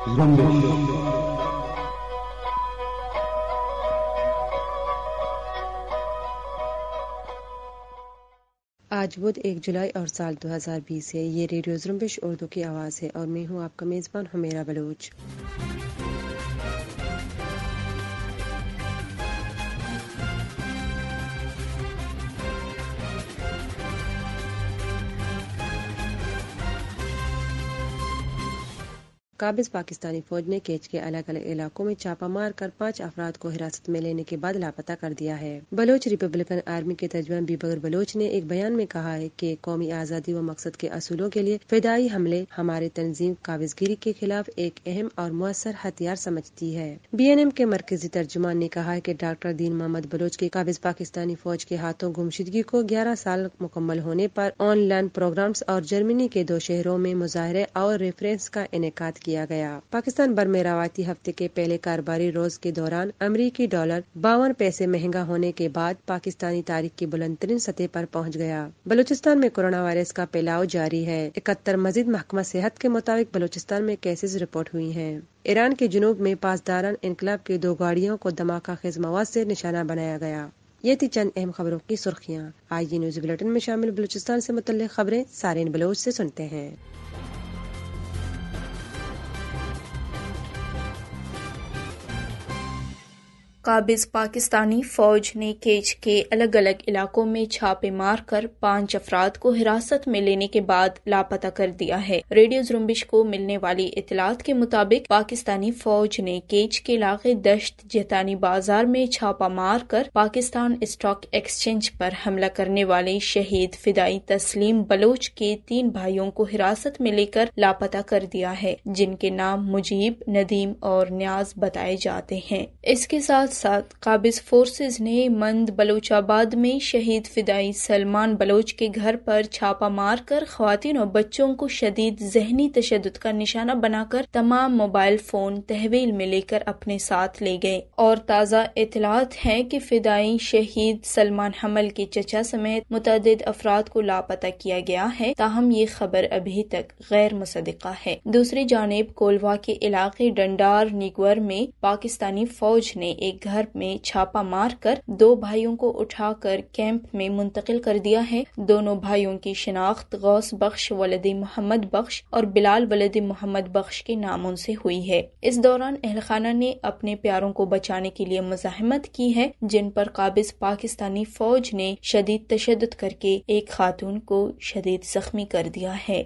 आज बुध एक जुलाई और साल 2020 है ये रेडियो जुम्बिश उर्दू की आवाज़ है और मैं हूँ आपका मेज़बान हमेरा बलोच काबिज पाकिस्तानी फौज ने केच के अलग अलग इलाकों में छापा मार कर पाँच अफराद को हिरासत में लेने के बाद लापता कर दिया है बलोच रिपब्लिकन आर्मी के तर्जमान बीबगर बलोच ने एक बयान में कहा है की कौमी आज़ादी व मकसद के असूलों के लिए फिदाई हमले हमारे तंजीम काबिजगिरी के खिलाफ एक अहम और मौसर हथियार समझती है बी एन एम के मरकजी तर्जुमान ने कहा है की डॉक्टर दीन मोहम्मद बलोच के काबिज पाकिस्तानी फौज के हाथों गुमशुदगी को ग्यारह साल मुकम्मल होने आरोप ऑनलाइन प्रोग्राम और जर्मनी के दो शहरों में मुजाहरे और रेफरेंस का इनका किया किया गया पाकिस्तान भर में रवायती हफ्ते के पहले कारोबारी रोज के दौरान अमरीकी डॉलर बावन पैसे महंगा होने के बाद पाकिस्तानी तारीख की बुलंद तरीन सतह पर पहुंच गया बलूचिस्तान में कोरोना वायरस का फैलाव जारी है इकहत्तर मजीद महकमा सेहत के मुताबिक बलूचिस्तान में केसेज रिपोर्ट हुई है ईरान के जुनूब में पासदारन इनकलाब की दो गाड़ियों को धमाका खेज मवाद ऐसी निशाना बनाया गया ये थी चंद अहम खबरों की सुर्खियाँ आज ये न्यूज बुलेटिन में शामिल बलूचिस्तान से मुतल खबरें सारे बलोच से सुनते हैं काबिज पाकिस्तानी फौज ने केच के अलग अलग इलाकों में छापे मार कर पांच अफराद को हिरासत में लेने के बाद लापता कर दिया है रेडियो जुम्बिश को मिलने वाली इतलात के मुताबिक पाकिस्तानी फौज ने केच के इलाके दश्त जतानी बाजार में छापा मार कर पाकिस्तान स्टॉक एक्सचेंज पर हमला करने वाले शहीद फिदाई तस्लीम बलोच के तीन भाइयों को हिरासत में लेकर लापता कर दिया है जिनके नाम मुजीब नदीम और न्याज बताए जाते हैं इसके साथ साथ काबिज फोर्सेज ने मंद बलोचाबाद में शहीद फिदाई सलमान बलोच के घर पर छापा मारकर खातन और बच्चों को शदीद जहनी तशद का निशाना बनाकर तमाम मोबाइल फोन तहवील में लेकर अपने साथ ले गए और ताज़ा इतलात है की फिदाई शहीद सलमान हमल के चचा समेत मुतद अफराद को लापता किया गया है ताहम ये खबर अभी तक गैर मुसदा है दूसरी जानब कोलवा के इलाके डंडार निगवर में पाकिस्तानी फौज ने एक घर में छापा मार कर दो भाइयों को उठाकर कैंप में मुंतकिल कर दिया है दोनों भाइयों की शिनाख्त गौस बख्श वलद मोहम्मद बख्श और बिलाल वलद मोहम्मद बख्श के नामों से हुई है इस दौरान अहलखाना ने अपने प्यारों को बचाने के लिए मुजाहमत की है जिन पर काबिज पाकिस्तानी फौज ने शदीद तशद करके एक खातून को शदीद जख्मी कर दिया है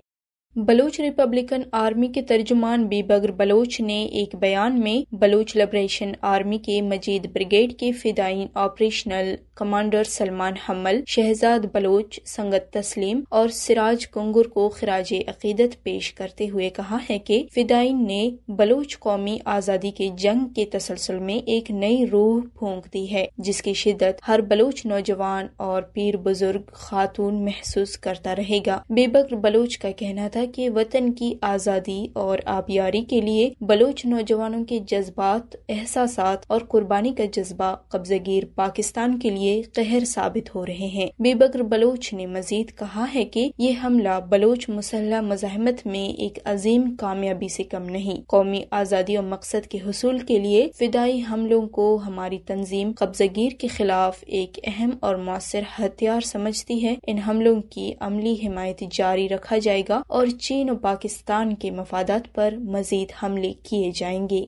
बलोच रिपब्लिकन आर्मी के तर्जुमान बीबगर बलोच ने एक बयान में बलोच लिबरेशन आर्मी के मजीद ब्रिगेड के फिदाइन ऑपरेशनल कमांडर सलमान हमल शहजाद बलोच संगत तस्लीम और सिराज कंगुर को खराज अकीदत पेश करते हुए कहा है कि फिदाइन ने बलोच कौमी आज़ादी के जंग के तसलसल में एक नई रूह फूंक दी है जिसकी शिदत हर बलोच नौजवान और पीर बुजुर्ग खातून महसूस करता रहेगा बेबकर बलोच का कहना था कहा कि वतन की आज़ादी और आबियारी के लिए बलोच नौजवानों के जज्बात एहसास और कुर्बानी का जज्बा कब्जगीर पाकिस्तान के लिए कहर साबित हो रहे हैं बेबकर बलोच ने मजीद कहा है कि ये हमला बलोच मुसल्ह मजामत में एक अजीम कामयाबी से कम नहीं कौमी आज़ादी और मकसद के हसूल के लिए फिदाई हमलों को हमारी तंजीम कब्जगीर के खिलाफ एक अहम और मौसर हथियार समझती है इन हमलों की अमली हिमायत जारी रखा जाएगा और चीन और पाकिस्तान के मफादात पर मजीद हमले किए जाएंगे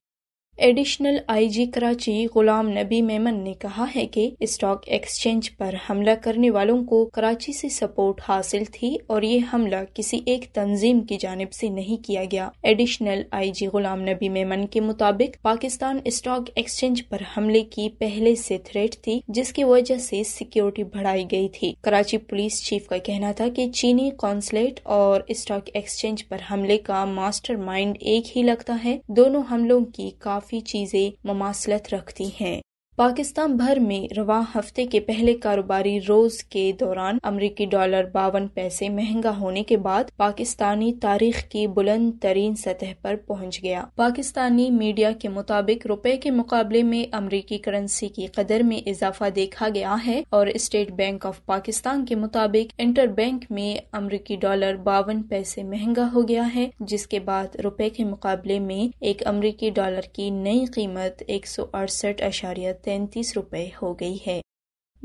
एडिशनल आईजी कराची गुलाम नबी मेमन ने कहा है कि स्टॉक एक्सचेंज पर हमला करने वालों को कराची से सपोर्ट हासिल थी और ये हमला किसी एक तंजीम की जानब से नहीं किया गया एडिशनल आईजी गुलाम नबी मेमन के मुताबिक पाकिस्तान स्टॉक एक्सचेंज पर हमले की पहले से थ्रेट थी जिसकी वजह से सिक्योरिटी बढ़ाई गई थी कराची पुलिस चीफ का कहना था कि चीनी कौंसलेट और स्टॉक एक्सचेंज पर हमले का मास्टर माइंड एक ही लगता है दोनों हमलों की काफी काफ़ी चीज़ें ममासलत रखती हैं पाकिस्तान भर में रवा हफ्ते के पहले कारोबारी रोज के दौरान अमरीकी डॉलर बावन पैसे महंगा होने के बाद पाकिस्तानी तारीख की बुलंद तरीन सतह पर पहुंच गया पाकिस्तानी मीडिया के मुताबिक रुपए के मुकाबले में अमरीकी करेंसी की कदर में इजाफा देखा गया है और स्टेट बैंक ऑफ पाकिस्तान के मुताबिक इंटर बैंक में अमरीकी डॉलर बावन पैसे महंगा हो गया है जिसके बाद रुपए के मुकाबले में एक अमरीकी डॉलर की नई कीमत एक सौ अड़सठ अशारियत तैंतीस रुपये हो गई है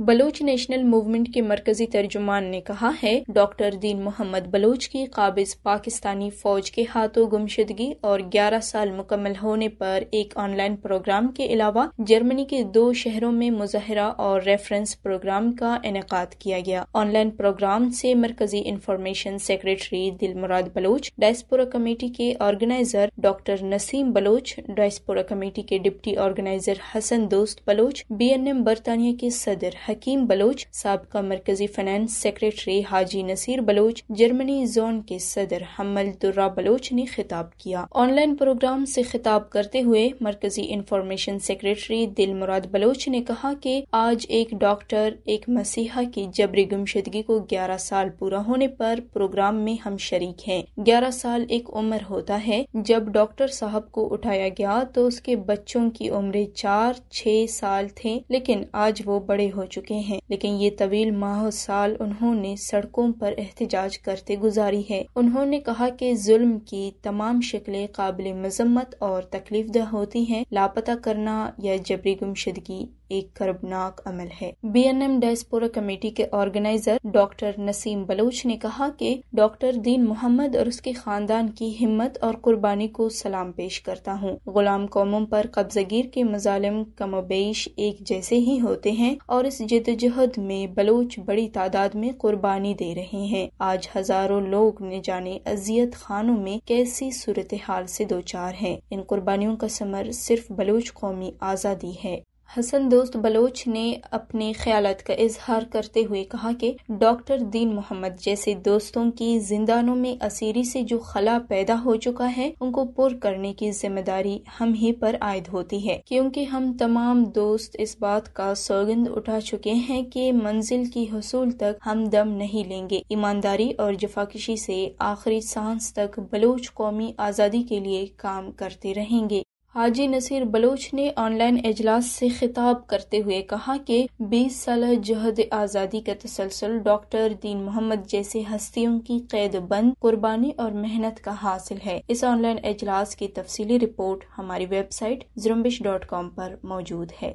बलोच नेशनल मूवमेंट के मरकजी तर्जुमान ने कहा है डॉक्टर दीन मोहम्मद बलोच की काबिज पाकिस्तानी फौज के हाथों गुमशदगी और 11 साल मुकम्मल होने पर एक ऑनलाइन प्रोग्राम के अलावा जर्मनी के दो शहरों में मुजाहरा और रेफरेंस प्रोग्राम का इनका किया गया ऑनलाइन प्रोग्राम से मरकजी information secretary Dil Murad Baloch diaspora committee के organizer doctor Naseem Baloch diaspora committee के deputy organizer Hasan Dost Baloch B N M बरतानिया के सदर हकीम बलोच सबका मरकजी finance secretary Haji Naseer Baloch Germany zone के सदर हमल दुर्रा बलोच ने खिताब किया ऑनलाइन प्रोग्राम से खिताब करते हुए मरकजी information secretary Dil Murad Bloch ने कहा कि आज एक डॉक्टर एक मसीहा की जबरी गुमशदगी को ग्यारह साल पूरा होने पर प्रोग्राम में हम शरीक हैं ग्यारह साल एक उम्र होता है जब डॉक्टर साहब को उठाया गया तो उसके बच्चों की उम्र चार छह साल थे लेकिन आज वो बड़े हो चुके हैं लेकिन ये तवील माह साल उन्होंने सड़कों पर एहतजाज करते गुजारी है उन्होंने कहा कि जुल्म की तमाम शक्लें काबिल मजम्मत और तकलीफ दह होती हैं लापता करना या जबरी गुमशदगी एक खरबनाक अमल है B N M diaspora committee के ऑर्गेनाइजर डॉक्टर नसीम बलोच ने कहा कि डॉक्टर दीन मोहम्मद और उसके खानदान की हिम्मत और कुर्बानी को सलाम पेश करता हूँ गुलाम कौमों पर कब्जगीर के मजालम कमोबेश एक जैसे ही होते हैं और इस जदोजहद में बलोच बड़ी तादाद में कुर्बानी दे रहे हैं आज हजारों लोग ने जाने अजियत खानों में कैसी सूरत हाल से दो चार है इन कुर्बानियों का समर सिर्फ बलोच कौमी आज़ादी है हसन दोस्त बलोच ने अपने ख्याल का इजहार करते हुए कहा कि डॉक्टर दीन मोहम्मद जैसे दोस्तों की जिंदानों में असीरी से जो खला पैदा हो चुका है उनको पुर करने की जिम्मेदारी हम ही पर आयद होती है क्योंकि हम तमाम दोस्त इस बात का सौगंध उठा चुके हैं कि मंजिल की हसूल तक हम दम नहीं लेंगे ईमानदारी और जफाकशी से आखिरी सांस तक बलोच कौमी आज़ादी के लिए काम करते रहेंगे हाजी नसीर बलोच ने ऑनलाइन अजलास से खिताब करते हुए कहा कि 20 साल जहद आज़ादी का तसलसल डॉक्टर दीन मोहम्मद जैसे हस्तियों की कैद बंद कुर्बानी और मेहनत का हासिल है इस ऑनलाइन अजलास की तफसीली रिपोर्ट हमारी वेबसाइट जुम्बिश डॉट कॉम आरोप मौजूद है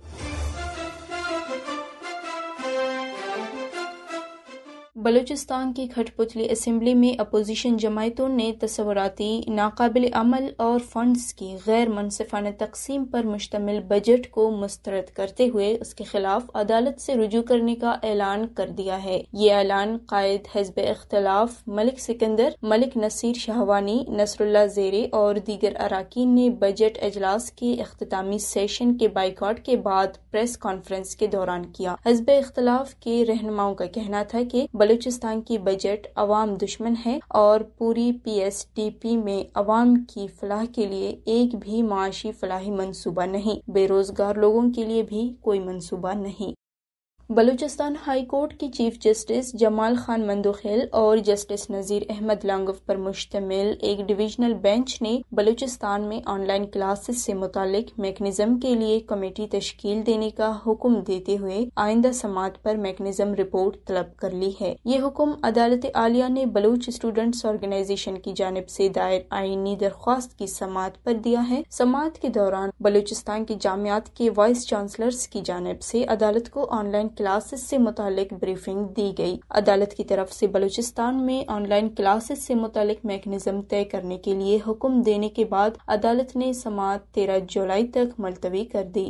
बलूचिस्तान की खटपुतली असम्बली में अपोजिशन जमायतों ने तस्वराती नाकबिल अमल और फंड्स की गैर मुनफाना तकसीम पर मुश्तमिल बजट को मुस्तरद करते हुए उसके खिलाफ अदालत से रुजू करने का ऐलान कर दिया है ये ऐलान कायद हजब अख्तलाफ मलिक सिकंदर मलिक नसीर शाहवानी नसरुल्ला जेरे और दीगर अरकान ने बजट अजलास के अख्तामी सेशन के बाइकाट के बाद प्रेस कॉन्फ्रेंस के दौरान किया हजब अख्तलाफ के रहनुमाओं का कहना था की बलूचिस्तान की बजट अवाम दुश्मन है और पूरी पी में अवाम की फलाह के लिए एक भी माशी फलाही मनसूबा नहीं बेरोजगार लोगों के लिए भी कोई मनसूबा नहीं बलूचिस्तान हाई कोर्ट के चीफ जस्टिस जमाल खान मंदोखेल और जस्टिस नज़ीर अहमद लांगव पर मुश्तमिल एक डिवीजनल बेंच ने बलूचिस्तान में ऑनलाइन क्लासेस से मुतक मेकनिज्म के लिए कमेटी तश्कील देने का हुक्म देते हुए आइंदा समात पर मेकनिज़म रिपोर्ट तलब कर ली है ये हुक्म अदालत आलिया ने बलूच स्टूडेंट्स ऑर्गेनाइजेशन की जानब से दायर आइनी दरख्वास्त की समात पर दिया है समात के दौरान बलूचिस्तान की जामियात के वाइस चांसलर्स की जानब से अदालत को ऑनलाइन क्लासेस से मुतालिक ब्रीफिंग दी गई अदालत की तरफ से बलूचिस्तान में ऑनलाइन क्लासेस से मुतालिक मैकेनिज्म तय करने के लिए हुक्म देने के बाद अदालत ने समात तेरह जुलाई तक मुलतवी कर दी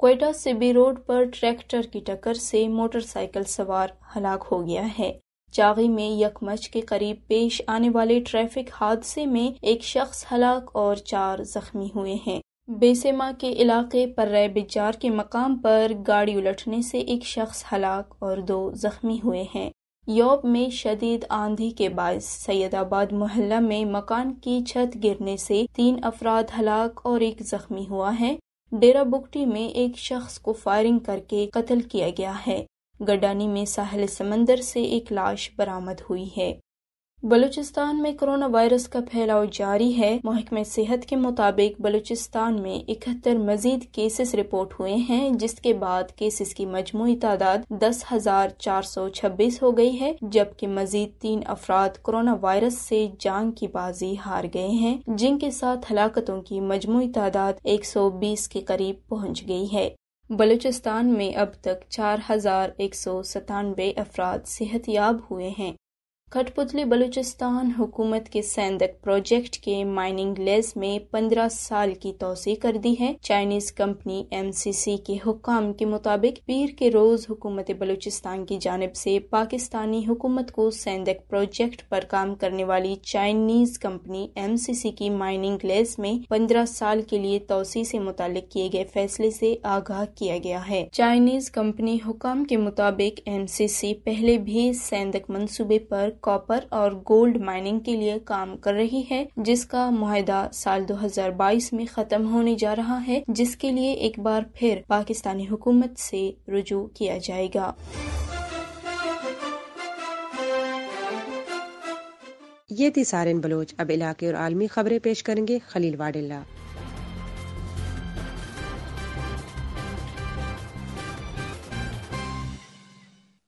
क्वेटा सिबी रोड पर ट्रैक्टर की टक्कर से मोटरसाइकिल सवार हलाक हो गया है चागी में यकमच के करीब पेश आने वाले ट्रैफिक हादसे में एक शख्स हलाक और चार जख्मी हुए हैं बेसेमा के इलाके रे बिचार के मकाम पर गाड़ी उलटने से एक शख्स हलाक और दो जख्मी हुए हैं योप में शदीद आंधी के बायस सैदाबाद मोहल्ला में मकान की छत गिरने से तीन अफराद हलाक और एक जख्मी हुआ है डेरा बुकटी में एक शख्स को फायरिंग करके कत्ल किया गया है गडानी में साहल समंदर से एक लाश बरामद हुई है बलूचिस्तान में कोरोना वायरस का फैलाव जारी है महकमे सेहत के मुताबिक बलूचिस्तान में इकहत्तर मजीद केसेस रिपोर्ट हुए हैं जिसके बाद केसेस की मजमू तादाद दस हजार चार सौ छब्बीस हो गई है जबकि मजीद तीन अफराद कोरोना वायरस से जान की बाजी हार गए हैं जिनके साथ हलाकतों की मजमू तादाद एक सौ बीस के करीब पहुँच गई है बलूचिस्तान में अब तक चार हजार एक सौ सतानवे अफराद याब हुए हैं कठपुतली बलूचिस्तान हुकूमत के सैंदक प्रोजेक्ट के माइनिंग लेज में पंद्रह साल की तोसी कर दी है चाइनीज कंपनी एमसीसी के हुकाम के मुताबिक पीर के रोज हुकूमत बलूचिस्तान की जानब से पाकिस्तानी हुकूमत को सैंदक प्रोजेक्ट पर काम करने वाली चाइनीज कंपनी एमसीसी की माइनिंग लेज में पंद्रह साल के लिए तोसी से मुतल किए गए फैसले से आगाह किया गया है चाइनीज कंपनी हुक्म के मुताबिक एमसीसी पहले भी सैंदक मनसूबे पर कॉपर और गोल्ड माइनिंग के लिए काम कर रही है जिसका माहिदा साल 2022 में खत्म होने जा रहा है जिसके लिए एक बार फिर पाकिस्तानी हुकूमत से रुजू किया जाएगा ये थी सारिन बलोच अब इलाके और आलमी खबरें पेश करेंगे खलील वाडिल्ला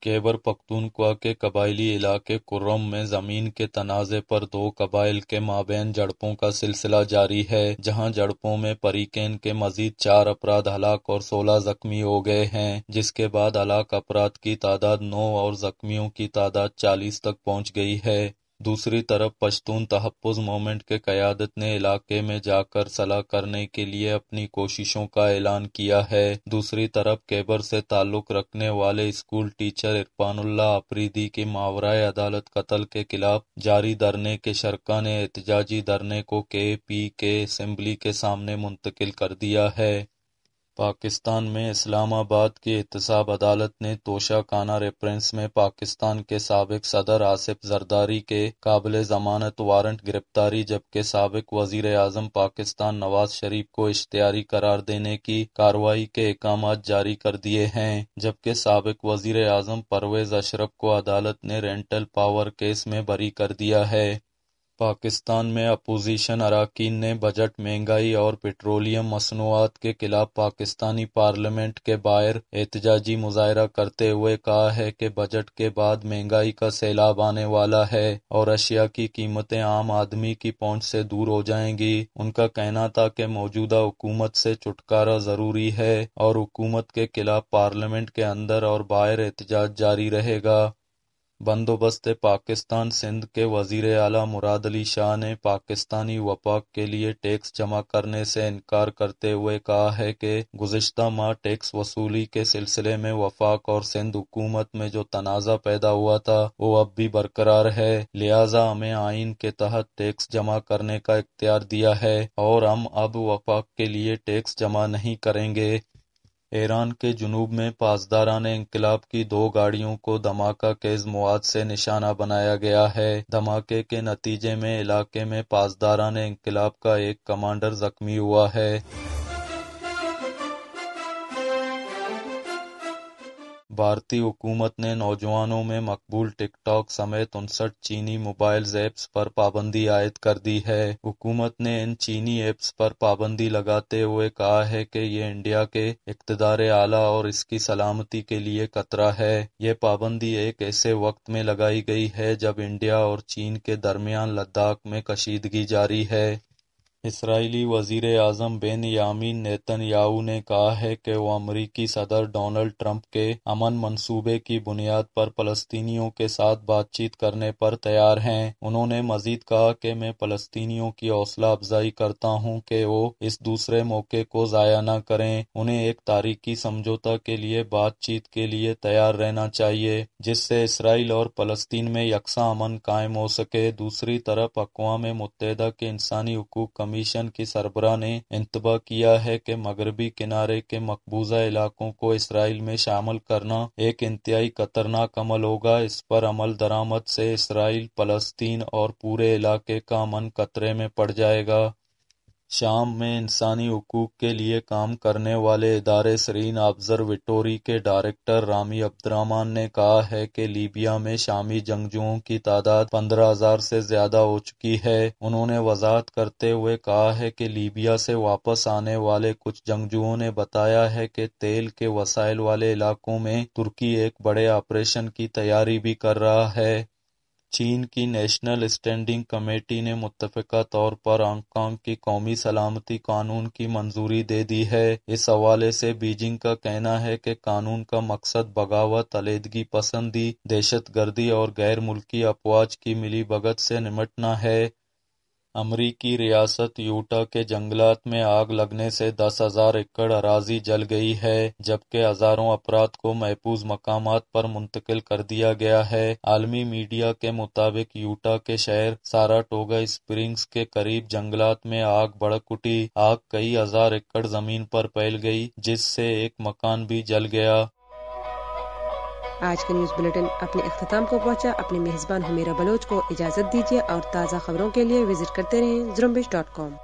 खैबर पख्तूनख्वा के कबायली इलाके कुर्रम में जमीन के तनाजे पर दो कबाइल के माबेन झड़पों का सिलसिला जारी है जहां झड़पों में परीकेन के मजीद चार अपराध हलाक और सोलह जख्मी हो गए हैं जिसके बाद हलाक अपराध की तादाद नौ और जख्मियों की तादाद चालीस तक पहुंच गई है दूसरी तरफ पश्तून तहफ़ मोमेंट के क़्यादत ने इलाके में जाकर सलाह करने के लिए अपनी कोशिशों का ऐलान किया है। दूसरी तरफ केबर से ताल्लुक़ रखने वाले स्कूल टीचर इरफानुल्ला अफरीदी के मावरा अदालत कत्ल के खिलाफ जारी धरने के शर्का ने एहतजाजी धरने को के पी के असम्बली के सामने मुंतकिल कर दिया है। पाकिस्तान में इस्लामाबाद की एहतसाब अदालत ने तोशाखाना रेफरेंस में पाकिस्तान के सबक सदर आसिफ जरदारी के काबिल जमानत वारंट गिरफ्तारी जबकि सबक वजीर आज़म पाकिस्तान नवाज शरीफ को इश्तियारी करार देने की कार्रवाई के अहकाम जारी कर दिए हैं जबकि सबक वजीर आजम परवेज अशरफ को अदालत ने रेंटल पावर केस में बरी कर दिया है पाकिस्तान में अपोजिशन अराकीन ने बजट महंगाई और पेट्रोलियम मसनूआत के खिलाफ पाकिस्तानी पार्लियामेंट के बाहर एहतजाजी मुजाहरा करते हुए कहा है कि बजट के बाद महंगाई का सैलाब आने वाला है और अशिया की कीमतें आम आदमी की पहुंच से दूर हो जाएंगी उनका कहना था कि मौजूदा हुकूमत से छुटकारा जरूरी है और हुकूमत के खिलाफ पार्लियामेंट के अंदर और बाहर एहतजाज जारी रहेगा बंदोबस्त पाकिस्तान सिंध के वजीर अला मुराद अली शाह ने पाकिस्तानी वफाक के लिए टैक्स जमा करने से इनकार करते हुए कहा है कि गुजशत माह टैक्स वसूली के सिलसिले में वफाक और सिंध हुकूमत में जो तनाज़ा पैदा हुआ था, वो अब भी बरकरार है, लिहाजा हमें आइन के तहत टैक्स जमा करने का इख्तियार दिया है और हम अब वफाक के लिए टैक्स जमा नहीं करेंगे। ईरान के जुनूब में पासदारान ए की दो गाड़ियों को धमाका धमाकेखेज मवाद से निशाना बनाया गया है। धमाके के नतीजे में इलाके में पासदारान ए का एक कमांडर जख्मी हुआ है। भारतीय हुकूमत ने नौजवानों में मकबूल टिकटॉक समेत उनसठ चीनी मोबाइल ऐप्स पर पाबंदी आयद कर दी है हुकूमत ने इन चीनी ऐप्स पर पाबंदी लगाते हुए कहा है कि ये इंडिया के इकतदार आला और इसकी सलामती के लिए खतरा है ये पाबंदी एक ऐसे वक्त में लगाई गई है जब इंडिया और चीन के दरमियान लद्दाख में कशीदगी जारी है इसराइली वज़ीर-ए-आज़म बेनयामिन नेतन्याहू ने कहा है कि वो अमरीकी सदर डोनल्ड ट्रंप के अमन मनसूबे की बुनियाद पर फलस्तीनियों के साथ बातचीत करने पर तैयार है उन्होंने मजीद कहा कि मैं फलस्तीनियों की हौसला अफजाई करता हूँ कि वो इस दूसरे मौके को जया न करें। उन्हें एक तारीखी समझौता के लिए बातचीत के लिए तैयार रहना चाहिए, जिससे इसराइल और फलस्तीन में यकसा अमन कायम हो सके। दूसरी तरफ अकवाम मुत्तहदा के इंसानी हकूक कमी कमीशन के सरबराह ने इंतबाह किया है की मगरबी किनारे के मकबूजा इलाकों को इसराइल में शामिल करना एक इंतहाई खतरनाक अमल होगा इस पर अमल दरामद से इसराइल फलस्तीन और पूरे इलाके का मन खतरे में पड़ जाएगा शाम में इंसानी हक़ूक़ के लिए काम करने वाले इदारे सीरीन ऑब्जर्वेटोरी के डायरेक्टर रामी अब्दुर्रहमान ने कहा है कि लीबिया में शामी जंगजुओं की तादाद पंद्रह हजार से ज्यादा हो चुकी है उन्होंने वजाहत करते हुए कहा है कि लीबिया से वापस आने वाले कुछ जंगजुओं ने बताया है कि तेल के वसाइल वाले इलाकों में तुर्की एक बड़े ऑपरेशन की तैयारी भी कर रहा है चीन की नेशनल स्टैंडिंग कमेटी ने मुतफ़ा तौर पर हांगकांग की कौमी सलामती कानून की मंजूरी दे दी है। इस हवाले से बीजिंग का कहना है कि कानून का मकसद बगावत, अलीदगी पसंदी, दहशतगर्दी और गैर मुल्की अफवाज की मिली भगत से निमटना है। अमरीकी रियासत यूटा के जंगलात में आग लगने से दस हजार एकड़ अराजी जल गई है जबकि हजारों अपराध को महफूज मकाम पर मुंतकिल कर दिया गया है आलमी मीडिया के मुताबिक यूटा के शहर सारा टोगा स्प्रिंग्स के करीब जंगलात में आग भड़क उठी आग कई हजार एकड़ जमीन पर फैल गई जिससे एक मकान भी जल गया आज का न्यूज बुलेटिन अपने अख्ताम को पहुंचा अपने मेजबान हमीरा बलोच को इजाजत दीजिए और ताज़ा खबरों के लिए विजिट करते रहें जुम्बिश डॉट कॉम